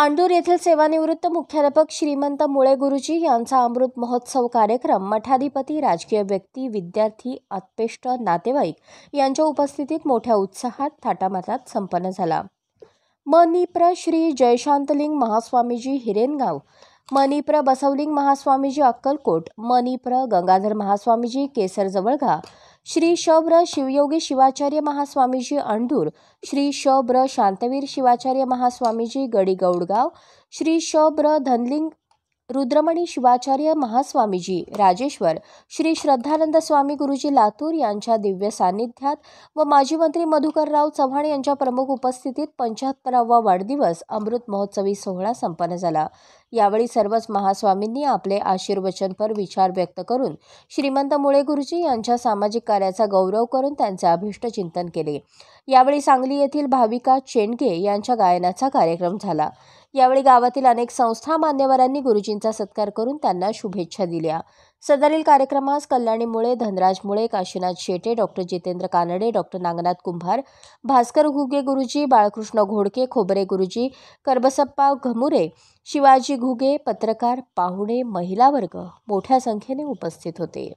आंडूर येथील सेवानिवृत्त मुख्याध्यापक श्रीमंत मुळे गुरुजी यांचा अमृत महोत्सव कार्यक्रम मठाधिपती राजकीय व्यक्ती विद्यार्थी आत्पेष्ट नातेवाईक यांच्या उपस्थितीत मोठ्या उत्साहात थाटामाटात संपन्न झाला मनिप्र श्री जयशांतलिंग महास्वामीजी हिरेनगाव मनिप्र बसवलिंग महास्वामीजी अक्कलकोट मनिप्र गंगाधर महास्वामीजी केसर जवळगा श्री शब्र शिवयोगी शिवाचार्य महास्वामीजी अंडूर श्री शब्र शांतवीर शिवाचार्य महास्वामीजी गौडगाव श्री शब्र धनलिंग रुद्रमणी शिवाचार्य महास्वामीजी राजेश्वर श्री श्रद्धानंद स्वामी गुरुजी लातूर यांच्या दिव्य सान्निध्यात व माजी मंत्री मधुकरराव चव्हाण यांच्या प्रमुख उपस्थितीत पंच्याहत्तरावा वाढदिवस अमृत महोत्सवी सोहळा संपन्न झाला यावेळी सर्वच महास्वामींनी आपले पर विचार व्यक्त करून श्रीमंत मुळे गुरुजी यांच्या सामाजिक कार्याचा गौरव करून त्यांचे चिंतन केले यावेळी सांगली येथील भाविका चेंडगे यांच्या गायनाचा कार्यक्रम झाला यावेळी गावातील अनेक संस्था मान्यवरांनी गुरुजींचा सत्कार करून त्यांना शुभेच्छा दिल्या सदरील कार्यक्रमास कल्याणी मुळे धनराज मुळे काशीनाथ शेटे डॉक्टर जितेंद्र कानडे डॉक्टर नागनाथ कुंभार भास्कर घुगे गुरुजी बाळकृष्ण घोडके खोबरे गुरुजी करबसप्पा घमुरे शिवाजी घुगे पत्रकार पाहुणे महिला वर्ग मोठ्या संख्येने उपस्थित होते